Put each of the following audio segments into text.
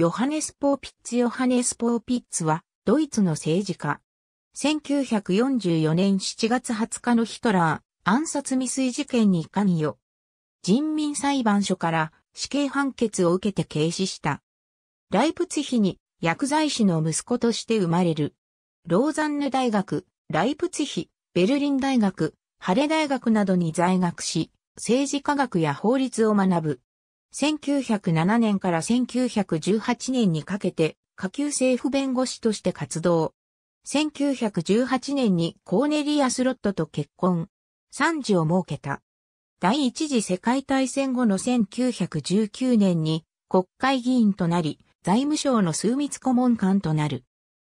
ヨハネス・ポーピッツ・ヨハネス・ポーピッツは、ドイツの政治家。1944年7月20日のヒトラー暗殺未遂事件に関与。人民裁判所から死刑判決を受けて軽視した。ライプツヒに薬剤師の息子として生まれる。ローザンヌ大学、ライプツヒ、ベルリン大学、ハレ大学などに在学し、政治科学や法律を学ぶ。1907年から1918年にかけて下級政府弁護士として活動。1918年にコーネリア・スロットと結婚。3次を設けた。第一次世界大戦後の1919年に国会議員となり、財務省の数密顧問官となる。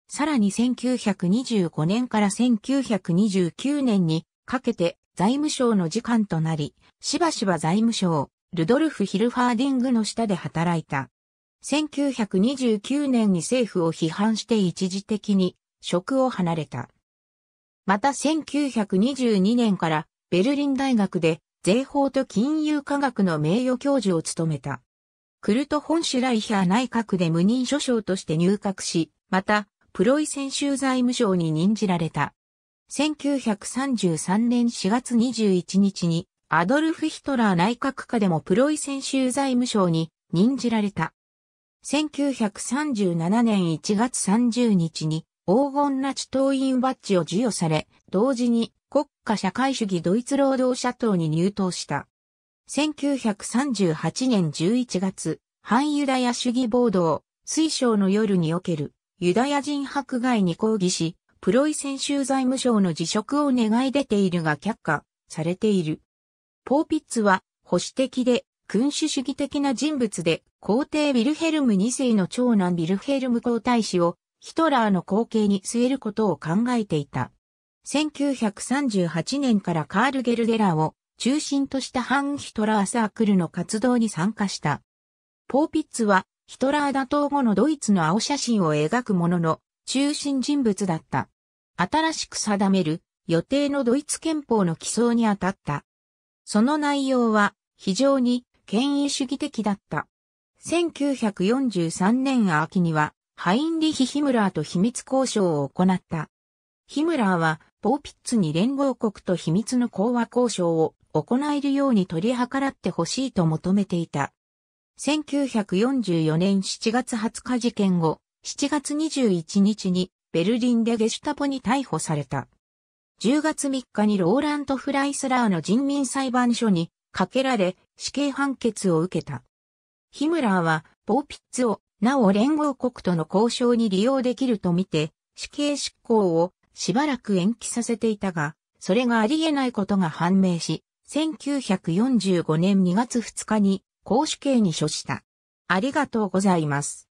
さらに1925年から1929年にかけて財務省の次官となり、しばしば財務省、ルドルフ・ヒルファーディングの下で働いた。1929年に政府を批判して一時的に職を離れた。また1922年からベルリン大学で税法と金融科学の名誉教授を務めた。クルト・ホンシュライヒャー内閣で無任所長として入閣し、また、プロイセン州財務省に任じられた。1933年4月21日にアドルフ・ヒトラー内閣下でもプロイセン州財務省に任じられた。1937年1月30日に黄金ナチ党員バッジを授与され、同時に国家社会主義ドイツ労働者党に入党した。1938年11月、反ユダヤ主義暴動、水晶の夜におけるユダヤ人迫害に抗議し、プロイセン州財務省の辞職を願い出ているが却下されている。ポーピッツは保守的で君主主義的な人物で皇帝ウィルヘルム2世の長男ウィルヘルム皇太子をヒトラーの後継に据えることを考えていた。1938年からカール・ゲルデラを中心とした反ヒトラーサークルの活動に参加した。ポーピッツはヒトラー打倒後のドイツの青写真を描くものの中心人物だった。新しく定める予定のドイツ憲法の起草にあたった。その内容は非常に権威主義的だった。1943年秋には、ハインリヒ・ヒムラーと秘密交渉を行った。ヒムラーは、ポーピッツに連合国と秘密の講和交渉を行えるように取り計らってほしいと求めていた。1944年7月20日事件後、7月21日にベルリンでゲシュタポに逮捕された。10月3日にローラント・フライスラーの人民裁判所にかけられ死刑判決を受けた。ヒムラーはボーピッツをなお連合国との交渉に利用できるとみて死刑執行をしばらく延期させていたが、それがあり得ないことが判明し、1945年2月2日に公主刑に処した。ありがとうございます。